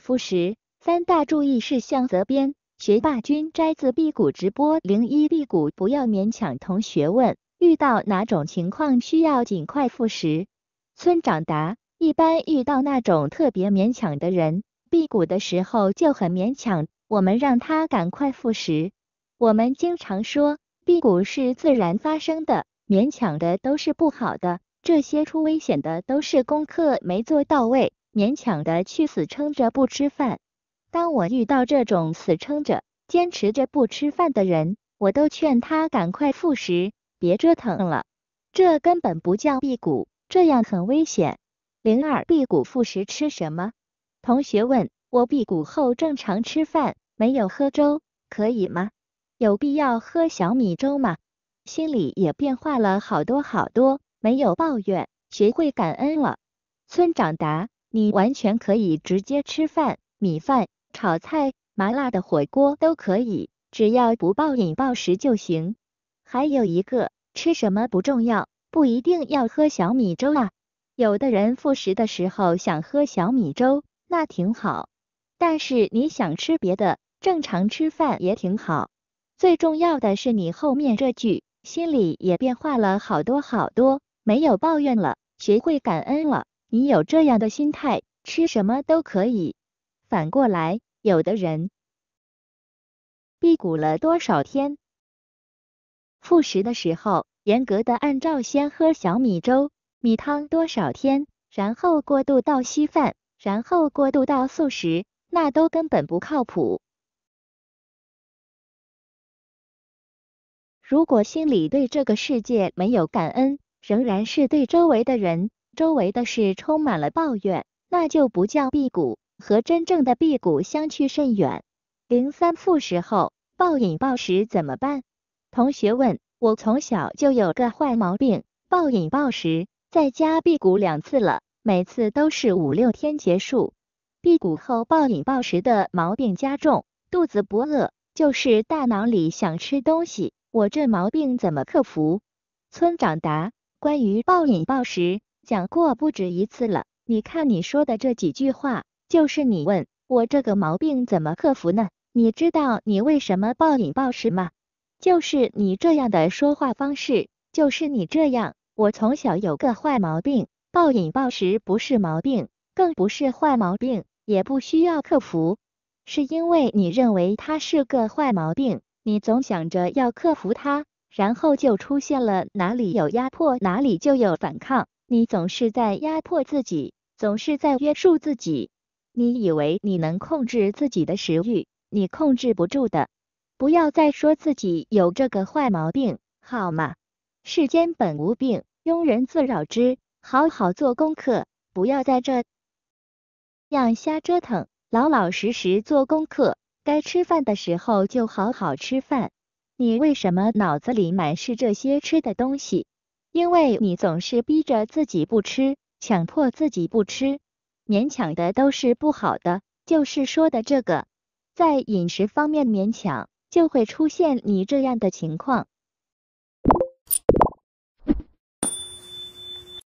复食三大注意事项，责编学霸君摘自辟谷直播零一辟谷，不要勉强同学问，遇到哪种情况需要尽快复食？村长答：一般遇到那种特别勉强的人，辟谷的时候就很勉强，我们让他赶快复食。我们经常说，辟谷是自然发生的，勉强的都是不好的，这些出危险的都是功课没做到位。勉强的去死撑着不吃饭。当我遇到这种死撑着、坚持着不吃饭的人，我都劝他赶快复食，别折腾了。这根本不叫辟谷，这样很危险。零二辟谷复食吃什么？同学问，我辟谷后正常吃饭，没有喝粥，可以吗？有必要喝小米粥吗？心里也变化了好多好多，没有抱怨，学会感恩了。村长答。你完全可以直接吃饭，米饭、炒菜、麻辣的火锅都可以，只要不暴饮暴食就行。还有一个，吃什么不重要，不一定要喝小米粥啊。有的人复食的时候想喝小米粥，那挺好。但是你想吃别的，正常吃饭也挺好。最重要的是你后面这句，心里也变化了好多好多，没有抱怨了，学会感恩了。你有这样的心态，吃什么都可以。反过来，有的人辟谷了多少天，复食的时候，严格的按照先喝小米粥、米汤多少天，然后过渡到稀饭，然后过渡到素食，那都根本不靠谱。如果心里对这个世界没有感恩，仍然是对周围的人。周围的事充满了抱怨，那就不叫辟谷，和真正的辟谷相去甚远。零三复食后暴饮暴食怎么办？同学问，我从小就有个坏毛病，暴饮暴食，在家辟谷两次了，每次都是五六天结束。辟谷后暴饮暴食的毛病加重，肚子不饿，就是大脑里想吃东西，我这毛病怎么克服？村长答，关于暴饮暴食。想过不止一次了。你看你说的这几句话，就是你问我这个毛病怎么克服呢？你知道你为什么暴饮暴食吗？就是你这样的说话方式，就是你这样。我从小有个坏毛病，暴饮暴食不是毛病，更不是坏毛病，也不需要克服。是因为你认为它是个坏毛病，你总想着要克服它，然后就出现了哪里有压迫，哪里就有反抗。你总是在压迫自己，总是在约束自己。你以为你能控制自己的食欲？你控制不住的。不要再说自己有这个坏毛病，好吗？世间本无病，庸人自扰之。好好做功课，不要在这样瞎折腾。老老实实做功课，该吃饭的时候就好好吃饭。你为什么脑子里满是这些吃的东西？因为你总是逼着自己不吃，强迫自己不吃，勉强的都是不好的，就是说的这个，在饮食方面勉强，就会出现你这样的情况。